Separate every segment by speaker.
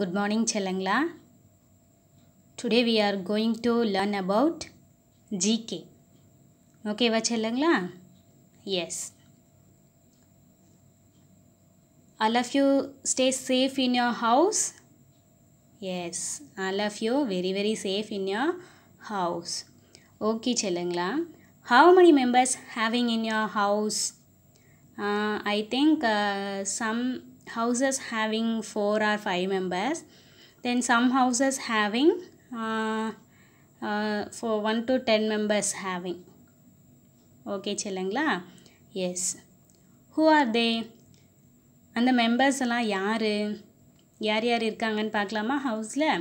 Speaker 1: Good morning Chelangla. Today we are going to learn about GK. Okay Chelangla? Yes. All of you stay safe in your house. Yes, all of you very very safe in your house. Okay Chelangla. How many members having in your house? Uh, I think uh, some houses having 4 or 5 members then some houses having uh, uh, for 1 to 10 members having okay chillangla yes who are they and the அந்த members எல்லாம் yaar யார் யார் இருக்காங்கன்னு house la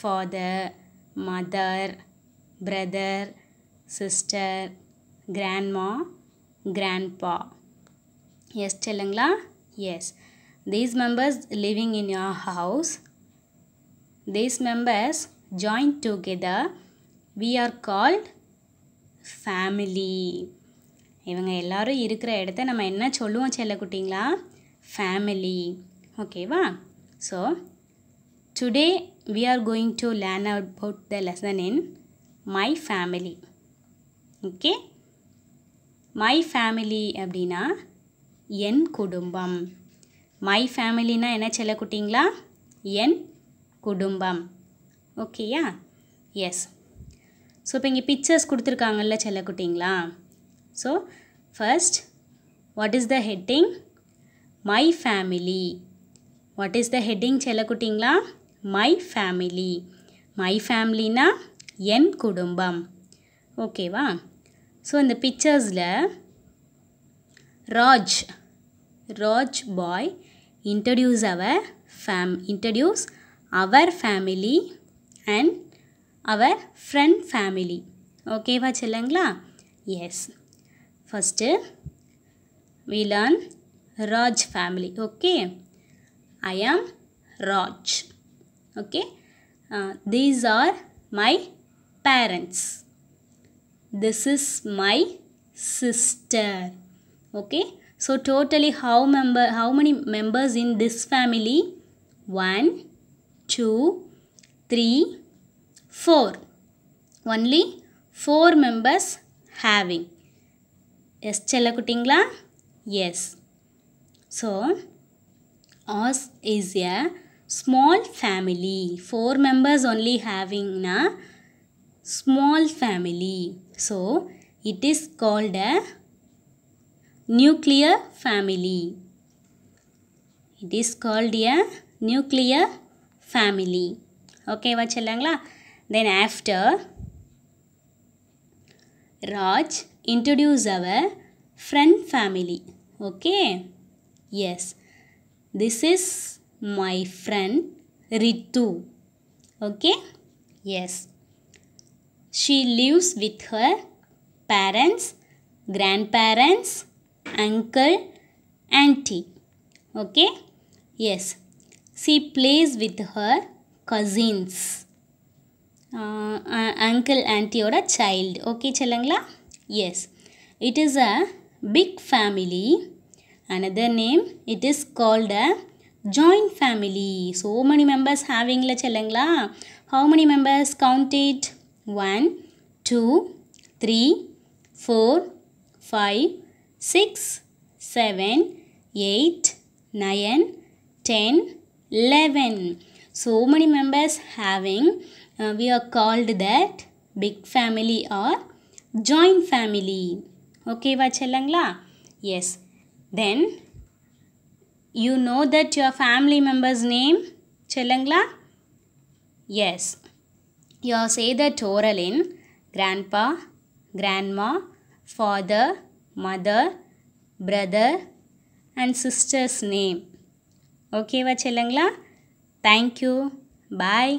Speaker 1: father mother brother sister grandma grandpa yes இல்லைங்களா yes these members living in your house these members join together we are called family இவங்க எல்லாரும் இருக்கிற இடத்த நம்ம என்ன சொல்லுவோம் செல்லக்குட்டிங்களா ஃபேமிலி ஓகேவா so today we are going to learn about the lesson in my family okay my family அப்படின்னா என் குடும்பம் மை ஃபேமிலினா என்ன செல்ல குட்டிங்களா என் குடும்பம் ஓகேயா எஸ் ஸோ இப்போ இங்கே பிக்சர்ஸ் கொடுத்துருக்காங்கல்ல செல்ல குட்டிங்களா so first what is the heading my family what is the heading செல்ல குட்டிங்களா மை ஃபேமிலி மை ஃபேமிலினா என் குடும்பம் ஓகேவா ஸோ இந்த பிக்சர்ஸில் Raj Raj boy introduce our fam introduce our family and our friend family. Okay, Vachalangla? Yes. First, we learn Raj family. Okay. I am Raj. Okay. Uh, these are my parents. This is my sister. Okay. So totally how member how many members in this family? One, two, three, four. Only 4 members having. Yes, kutingla? Yes. So, us is a small family. 4 members only having na small family. So, it is called a nuclear family. It is called a nuclear family. Okay, வச்சல்லாங்களா? Then after, Raj introduce our friend family. Okay? Yes. This is my friend Ritu. Okay? Yes. She lives with her parents, grandparents, uncle, auntie. Okay? Yes. She plays with her cousins. Uh, uh, uncle, auntie or a child. Okay, Chalangla? Yes. It is a big family. Another name, it is called a joint family. So many members having la chalangla. How many members? Count it. 1, 2, 3, 4, 5, 6, 7, 8, 9, 10, 11. So many members having, uh, we are called that big family or joint family. Okay, Vachalangla? Yes. Then, you know that your family member's name, Chalangla? Yes. You say that oral in grandpa, grandma, father, mother brother and sisters name ஓகேவா செல்லுங்களா thank you bye